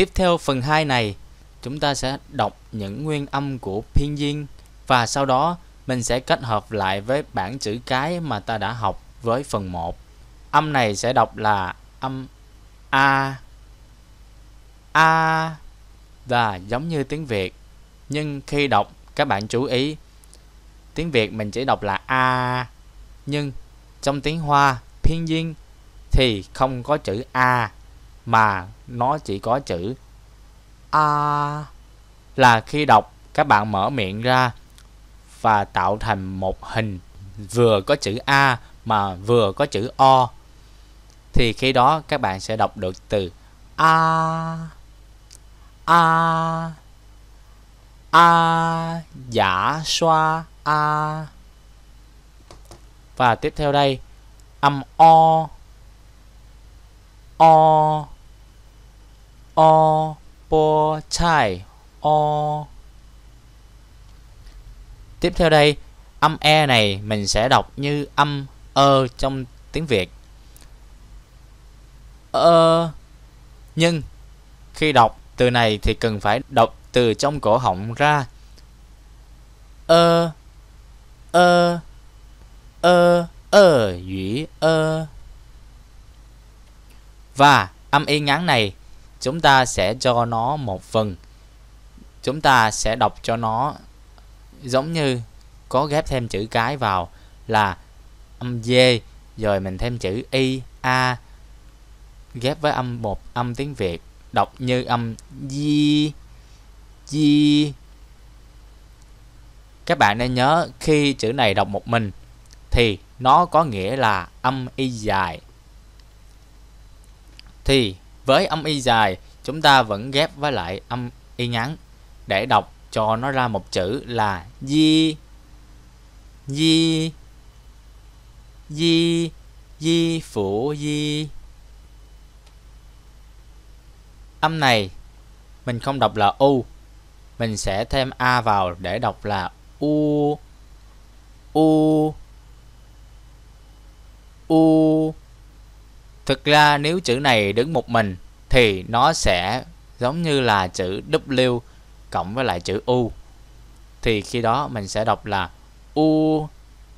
Tiếp theo phần 2 này, chúng ta sẽ đọc những nguyên âm của phiên diên và sau đó mình sẽ kết hợp lại với bảng chữ cái mà ta đã học với phần 1. Âm này sẽ đọc là âm A. A và giống như tiếng Việt. Nhưng khi đọc các bạn chú ý, tiếng Việt mình chỉ đọc là A. Nhưng trong tiếng Hoa, phiên diên thì không có chữ A mà nó chỉ có chữ a là khi đọc các bạn mở miệng ra và tạo thành một hình vừa có chữ a mà vừa có chữ o thì khi đó các bạn sẽ đọc được từ a a a giả dạ xoa a và tiếp theo đây âm o o o po chai o tiếp theo đây âm e này mình sẽ đọc như âm ơ e trong tiếng việt ơ ờ, nhưng khi đọc từ này thì cần phải đọc từ trong cổ họng ra ơ ơ ơ ơ dĩ ơ ờ. và âm y ngắn này chúng ta sẽ cho nó một phần chúng ta sẽ đọc cho nó giống như có ghép thêm chữ cái vào là âm d rồi mình thêm chữ i a ghép với âm một âm tiếng việt đọc như âm di di các bạn nên nhớ khi chữ này đọc một mình thì nó có nghĩa là âm y dài thì với âm y dài, chúng ta vẫn ghép với lại âm y ngắn để đọc cho nó ra một chữ là di di di di phủ di âm này mình không đọc là u mình sẽ thêm a vào để đọc là u u u Thực ra nếu chữ này đứng một mình thì nó sẽ giống như là chữ W cộng với lại chữ U. Thì khi đó mình sẽ đọc là U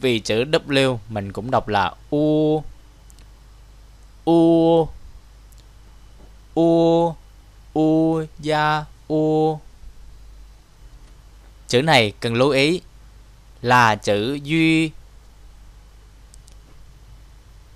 vì chữ W mình cũng đọc là U U U U ya U Chữ này cần lưu ý là chữ duy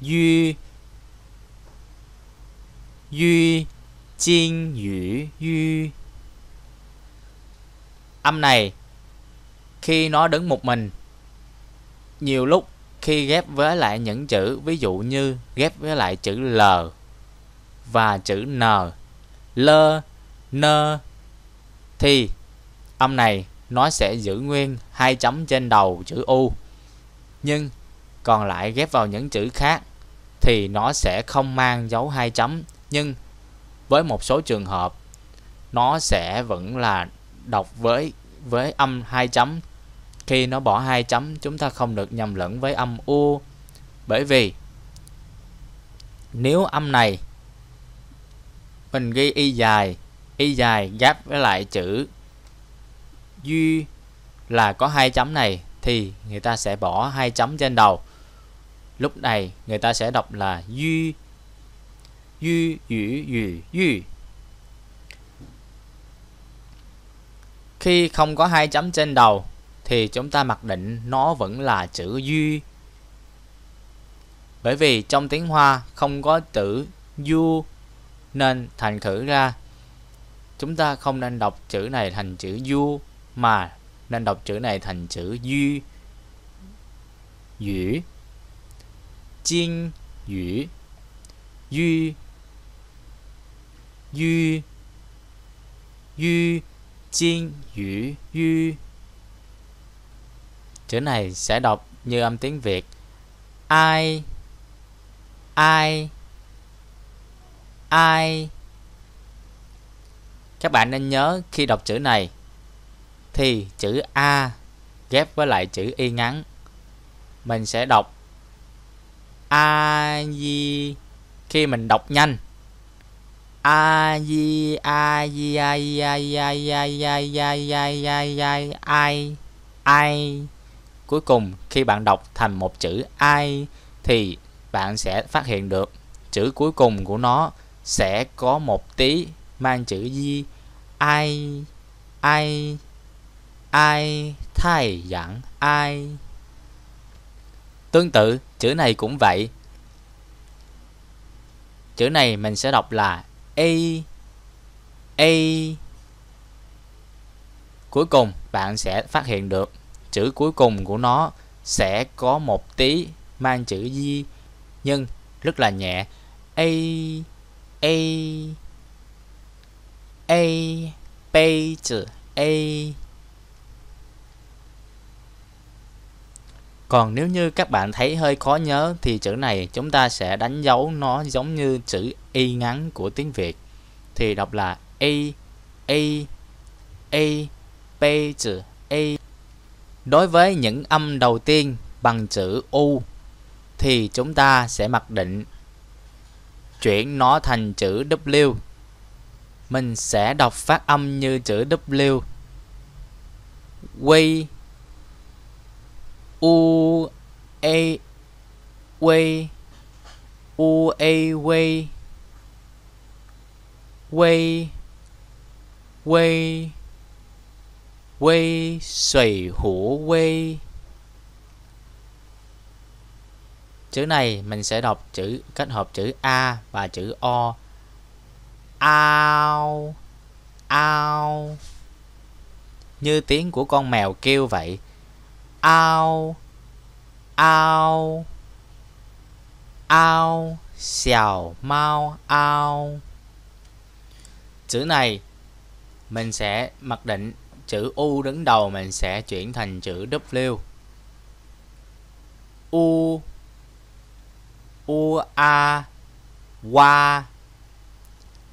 duy Duy Chinh Dữ Duy Âm này khi nó đứng một mình nhiều lúc khi ghép với lại những chữ ví dụ như ghép với lại chữ L và chữ N L N thì âm này nó sẽ giữ nguyên hai chấm trên đầu chữ U nhưng còn lại ghép vào những chữ khác thì nó sẽ không mang dấu hai chấm nhưng với một số trường hợp nó sẽ vẫn là đọc với với âm hai chấm khi nó bỏ hai chấm chúng ta không được nhầm lẫn với âm u bởi vì nếu âm này mình ghi y dài y dài ghép với lại chữ duy là có hai chấm này thì người ta sẽ bỏ hai chấm trên đầu lúc này người ta sẽ đọc là duy 於與於於 Khi không có hai chấm trên đầu thì chúng ta mặc định nó vẫn là chữ du Bởi vì trong tiếng Hoa không có chữ du nên thành thử ra chúng ta không nên đọc chữ này thành chữ du mà nên đọc chữ này thành chữ duy. Dữ. Chinh dữ. Duy 於於 chiên dữ dư chữ này sẽ đọc như âm tiếng việt ai ai ai các bạn nên nhớ khi đọc chữ này thì chữ a ghép với lại chữ y ngắn mình sẽ đọc a di khi mình đọc nhanh a di a di a di a ai ai cuối cùng khi bạn đọc thành một chữ ai thì bạn sẽ phát hiện được chữ cuối cùng của nó sẽ có một tí mang chữ di ai ai ai thay dặn ai tương tự chữ này cũng vậy chữ này mình sẽ đọc là A, A, cuối cùng bạn sẽ phát hiện được chữ cuối cùng của nó sẽ có một tí mang chữ di nhưng rất là nhẹ a a a page a Còn nếu như các bạn thấy hơi khó nhớ thì chữ này chúng ta sẽ đánh dấu nó giống như chữ Y ngắn của tiếng Việt. Thì đọc là Y, Y, Y, P chữ Y. Đối với những âm đầu tiên bằng chữ U thì chúng ta sẽ mặc định chuyển nó thành chữ W. Mình sẽ đọc phát âm như chữ W. Quy u a e, way u a e, way way way way 水虎 way chữ này mình sẽ đọc chữ kết hợp chữ a và chữ o ao ao như tiếng của con mèo kêu vậy ao ao ao xào mao ao chữ này mình sẽ mặc định chữ u đứng đầu mình sẽ chuyển thành chữ w u u a qua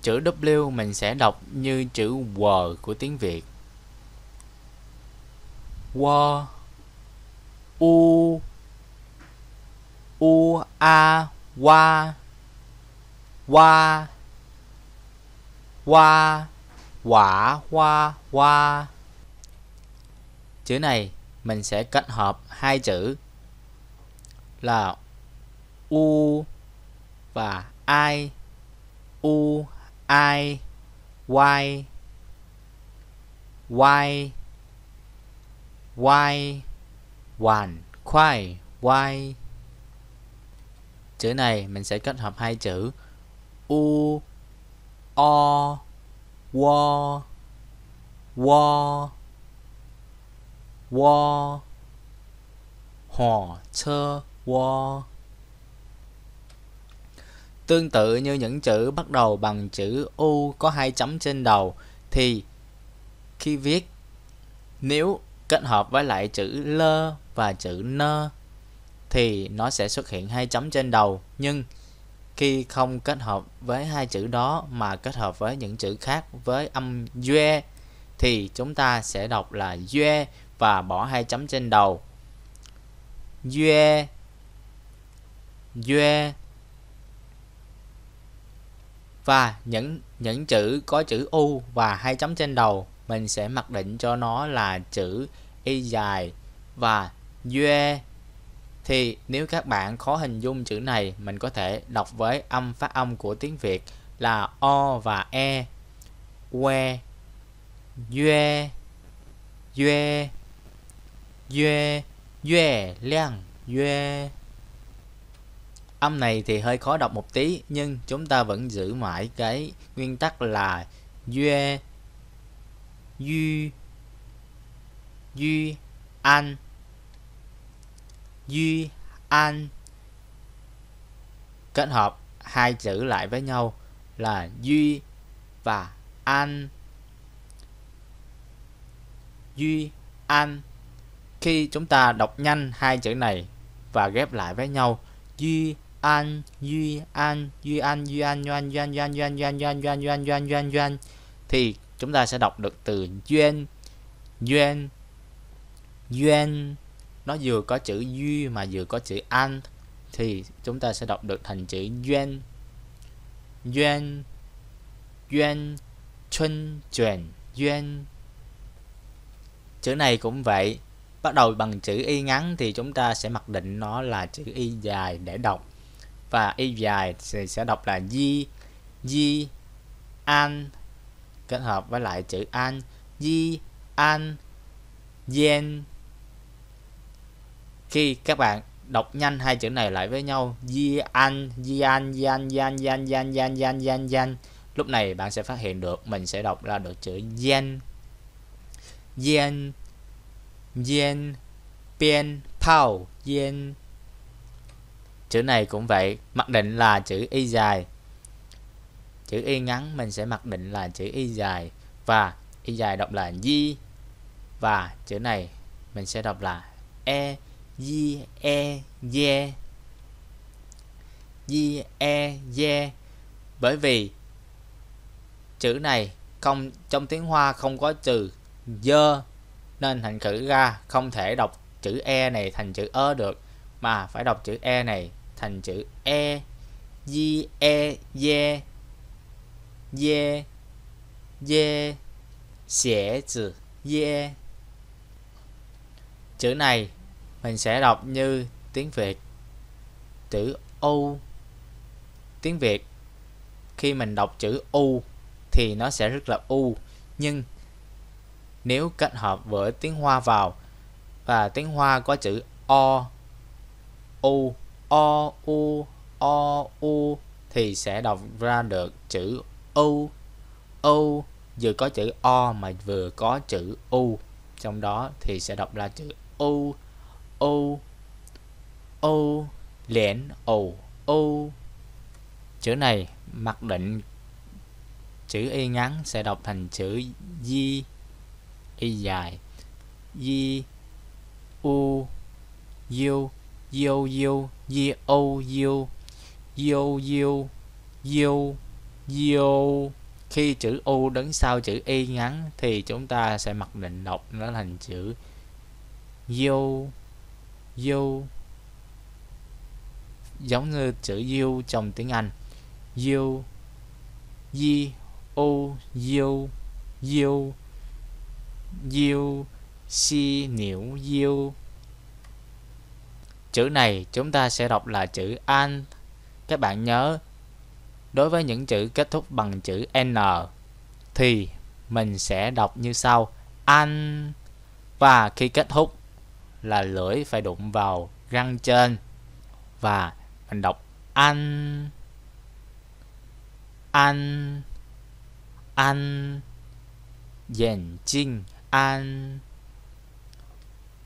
chữ w mình sẽ đọc như chữ w của tiếng việt w u u a wa wa wa quả hoa hoa chữ này mình sẽ kết hợp hai chữ là u và ai u ai y y y hoàn khoai why chữ này mình sẽ kết hợp hai chữ u o wo wo wo hò chơ wo Tương tự như những chữ bắt đầu bằng chữ U có hai chấm trên đầu thì khi viết nếu kết hợp với lại chữ L và chữ n thì nó sẽ xuất hiện hai chấm trên đầu nhưng khi không kết hợp với hai chữ đó mà kết hợp với những chữ khác với âm due thì chúng ta sẽ đọc là due và bỏ hai chấm trên đầu due due và những những chữ có chữ u và hai chấm trên đầu mình sẽ mặc định cho nó là chữ y dài và Yue thì nếu các bạn khó hình dung chữ này, mình có thể đọc với âm phát âm của tiếng Việt là O và E. Que, Yue, Yue, Yue, Yue, Liang, Yue. Âm này thì hơi khó đọc một tí, nhưng chúng ta vẫn giữ mãi cái nguyên tắc là Yue, Yu, Yu, An. Duy An kết hợp hai chữ lại với nhau là Duy và An Duy An khi chúng ta đọc nhanh hai chữ này và ghép lại với nhau Duy An Duy An Duy An Duy An Duy An Duy An Duy An Duy An Duy An Duy An Duy An Duy An Duy An Duy An Duy An thì chúng ta sẽ đọc được từ Duyên Duyên Duyên nó vừa có chữ duy mà vừa có chữ an thì chúng ta sẽ đọc được thành chữ yuan yuan yuan chuân truyền yuan chữ này cũng vậy bắt đầu bằng chữ y ngắn thì chúng ta sẽ mặc định nó là chữ y dài để đọc và y dài thì sẽ đọc là di di an kết hợp với lại chữ an di an yen khi các bạn đọc nhanh hai chữ này lại với nhau an an an an Yan an Yan an Yan an Yan an Yan an lúc này bạn sẽ phát hiện được mình sẽ đọc ra được chữ yen yen yen Biên Pao yen chữ này cũng vậy mặc định là chữ y dài chữ y ngắn mình sẽ mặc định là chữ y dài và y dài đọc là di và chữ này mình sẽ đọc là e y e je y e je Bởi vì Chữ này không trong tiếng Hoa không có từ dơ nên thành thử ra không thể đọc chữ e này thành chữ ơ được mà phải đọc chữ e này thành chữ e y e ye ye ye sẽ chữ ye chữ này mình sẽ đọc như tiếng Việt chữ U tiếng Việt khi mình đọc chữ U thì nó sẽ rất là U nhưng nếu kết hợp với tiếng Hoa vào và tiếng Hoa có chữ O U O U O U thì sẽ đọc ra được chữ U U vừa có chữ O mà vừa có chữ U trong đó thì sẽ đọc là chữ U ô ô lẻn ầu ô chữ này mặc định chữ y ngắn sẽ đọc thành chữ di y dài di u diêu diêu diêu di âu diêu diêu diêu diêu diêu khi chữ u đứng sau chữ y ngắn thì chúng ta sẽ mặc định đọc nó thành chữ diêu you giống như chữ you trong tiếng Anh you y o you you you si Niu, you chữ này chúng ta sẽ đọc là chữ an các bạn nhớ đối với những chữ kết thúc bằng chữ n thì mình sẽ đọc như sau an và khi kết thúc là lưỡi phải đụng vào răng trên và mình đọc anh anh anh dèn chinh an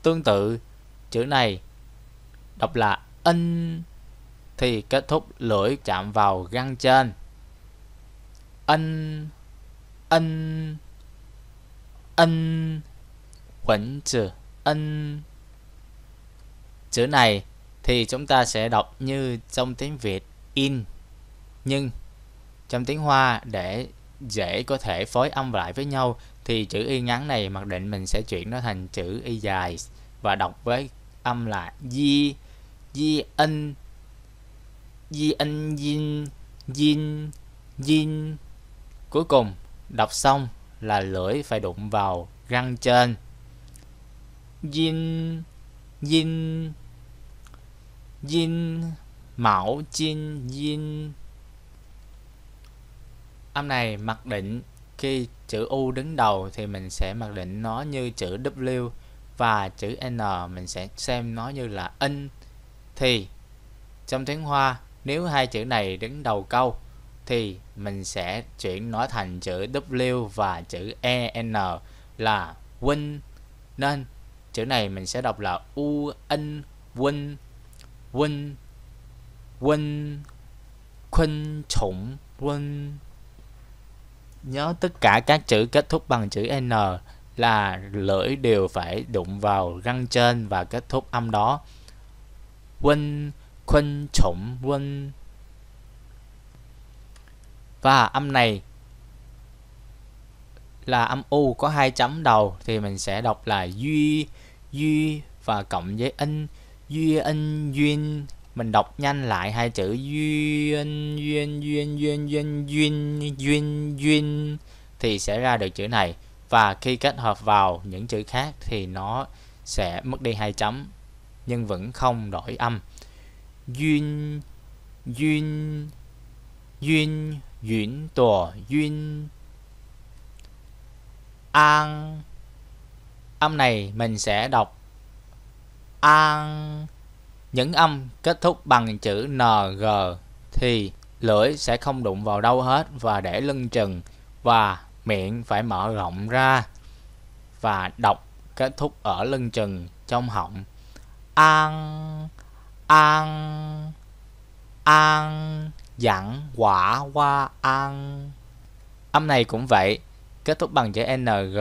tương tự chữ này đọc là ân thì kết thúc lưỡi chạm vào răng trên ân ân ân quẩn trừ ân Chữ này thì chúng ta sẽ đọc như trong tiếng Việt in nhưng trong tiếng Hoa để dễ có thể phối âm lại với nhau thì chữ y ngắn này mặc định mình sẽ chuyển nó thành chữ y dài và đọc với âm là di di in di in yin yin yin cuối cùng đọc xong là lưỡi phải đụng vào răng trên yin yin Yin Mão Chin Yin Âm này mặc định khi chữ U đứng đầu thì mình sẽ mặc định nó như chữ W và chữ N mình sẽ xem nó như là in thì trong tiếng Hoa nếu hai chữ này đứng đầu câu thì mình sẽ chuyển nó thành chữ W và chữ EN là win nên chữ này mình sẽ đọc là u in win 温温 Khuynh Trụng Quân Nhớ tất cả các chữ kết thúc bằng chữ N là lưỡi đều phải đụng vào răng trên và kết thúc âm đó. Quân Khuynh Trụng Quân Và âm này là âm U có hai chấm đầu thì mình sẽ đọc là Duy, Duy và cộng với In duyên duyên mình đọc nhanh lại hai chữ duyên duyên duyên duyên duyên duyên duyên duyên thì sẽ ra được chữ này và khi kết hợp vào những chữ khác thì nó sẽ mất đi hai chấm nhưng vẫn không đổi âm duyên duyên duyên duyên tòa duyên an âm này mình sẽ đọc an những âm kết thúc bằng chữ ng thì lưỡi sẽ không đụng vào đâu hết và để lưng chừng và miệng phải mở rộng ra và đọc kết thúc ở lưng chừng trong họng an an an dặn quả qua an âm này cũng vậy kết thúc bằng chữ ng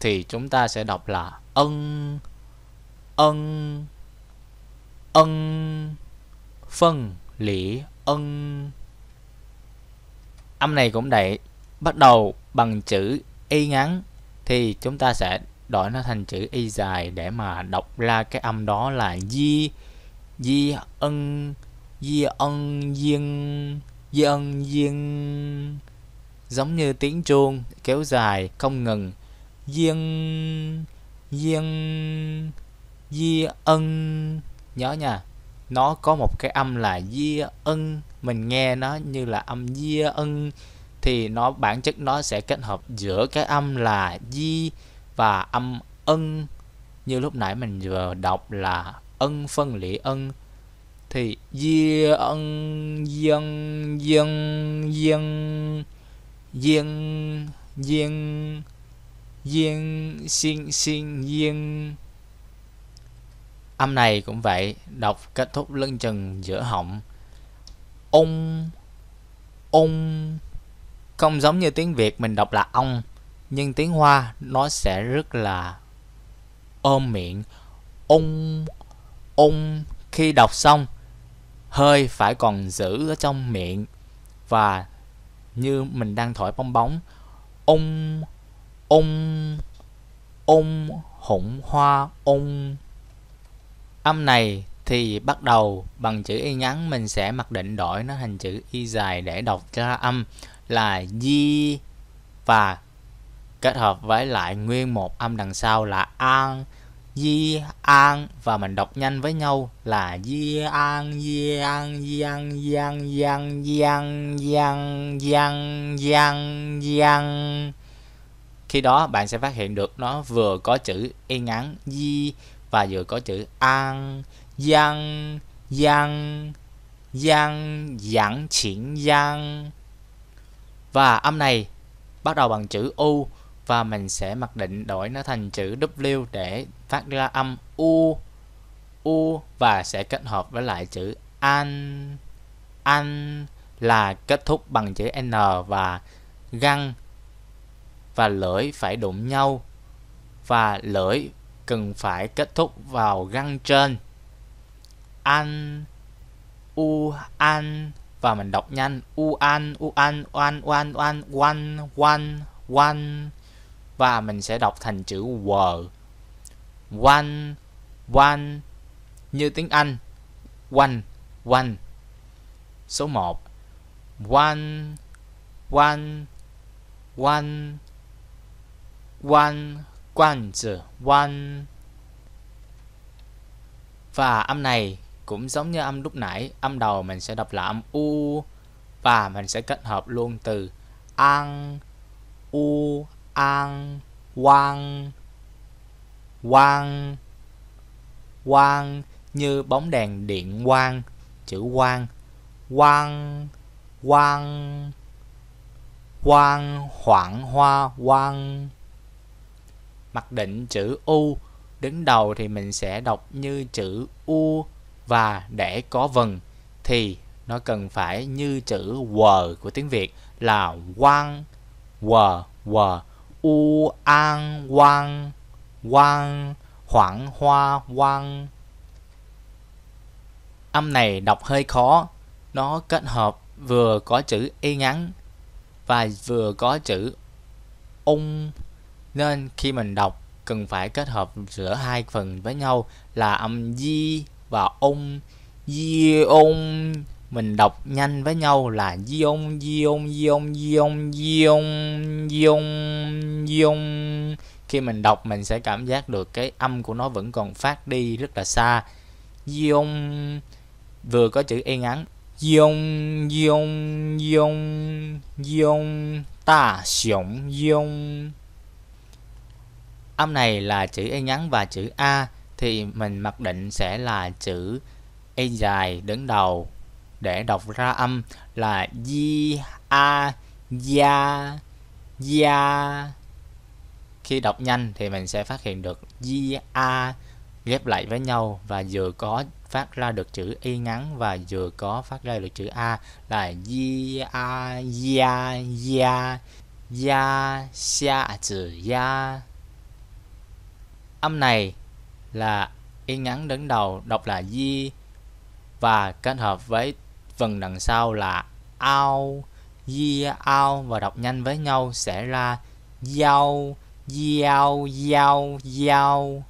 thì chúng ta sẽ đọc là ân ân ân phân lĩ ân âm này cũng vậy bắt đầu bằng chữ y ngắn thì chúng ta sẽ đổi nó thành chữ y dài để mà đọc ra cái âm đó là di di ân di ân diên di ân diên giống như tiếng chuông kéo dài không ngừng diên diên di ân nhớ nha nó có một cái âm là di ân mình nghe nó như là âm di ân thì nó bản chất nó sẽ kết hợp giữa cái âm là di và âm ân như lúc nãy mình vừa đọc là ân phân lý ân thì di ân dân dân dân dân dân dân xin xin dân âm này cũng vậy đọc kết thúc lưng chừng giữa họng ung ung không giống như tiếng việt mình đọc là ong nhưng tiếng hoa nó sẽ rất là ôm miệng ung ung khi đọc xong hơi phải còn giữ ở trong miệng và như mình đang thổi bong bóng ung ung ung hủng hoa ung Âm này thì bắt đầu bằng chữ y ngắn mình sẽ mặc định đổi nó thành chữ y dài để đọc ra âm là di và kết hợp với lại nguyên một âm đằng sau là an di an và mình đọc nhanh với nhau là di an di an di an di an di an di an di an di an di an di an khi đó bạn sẽ phát hiện được nó vừa có chữ y ngắn di và vừa có chữ an dân dân dân giảng triển dân và âm này bắt đầu bằng chữ u và mình sẽ mặc định đổi nó thành chữ w để phát ra âm u u và sẽ kết hợp với lại chữ an an là kết thúc bằng chữ n và găng và lưỡi phải đụng nhau và lưỡi cần phải kết thúc vào găng trên an u an và mình đọc nhanh u an u an oan oan oan oan oan oan và mình sẽ đọc thành chữ w one one như tiếng Anh one one số 1 one one one one quan chữ one và âm này cũng giống như âm lúc nãy âm đầu mình sẽ đọc là âm u và mình sẽ kết hợp luôn từ an u an quang quang quang như bóng đèn điện quang chữ quang quang quang quang hoảng hoa quang mặc định chữ U đứng đầu thì mình sẽ đọc như chữ U và để có vần thì nó cần phải như chữ W của tiếng Việt là quang W W U an quang quang khoảng hoa quang âm này đọc hơi khó nó kết hợp vừa có chữ y ngắn và vừa có chữ ung nên khi mình đọc cần phải kết hợp giữa hai phần với nhau là âm di và ông di ông mình đọc nhanh với nhau là di ông di ông di ông di ông di ông di ông di ông khi mình đọc mình sẽ cảm giác được cái âm của nó vẫn còn phát đi rất là xa di ông vừa có chữ e ngắn di ông di ông di ông di ông ta xiổng di ông Âm này là chữ E ngắn và chữ A thì mình mặc định sẽ là chữ E dài đứng đầu để đọc ra âm là di a ya ya khi đọc nhanh thì mình sẽ phát hiện được di a ghép lại với nhau và vừa có phát ra được chữ y ngắn và vừa có phát ra được chữ a là di a ya ya ya xia chữ ya Âm này là yên ngắn đứng đầu đọc là di và kết hợp với phần đằng sau là ao, di ao và đọc nhanh với nhau sẽ ra giao, giao, giao, giao,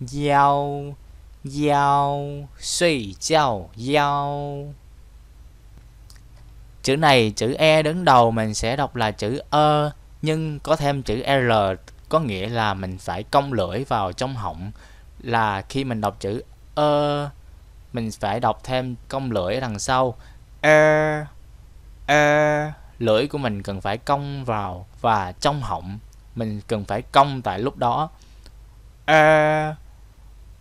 giao, giao, suy giao, giao. Chữ này chữ e đứng đầu mình sẽ đọc là chữ ơ e, nhưng có thêm chữ r có nghĩa là mình phải cong lưỡi vào trong họng là khi mình đọc chữ ơ mình phải đọc thêm cong lưỡi ở đằng sau ơ uh, ơ lưỡi của mình cần phải cong vào và trong họng mình cần phải cong tại lúc đó ơ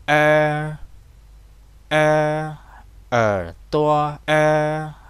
ơ ơ ờ tua ơ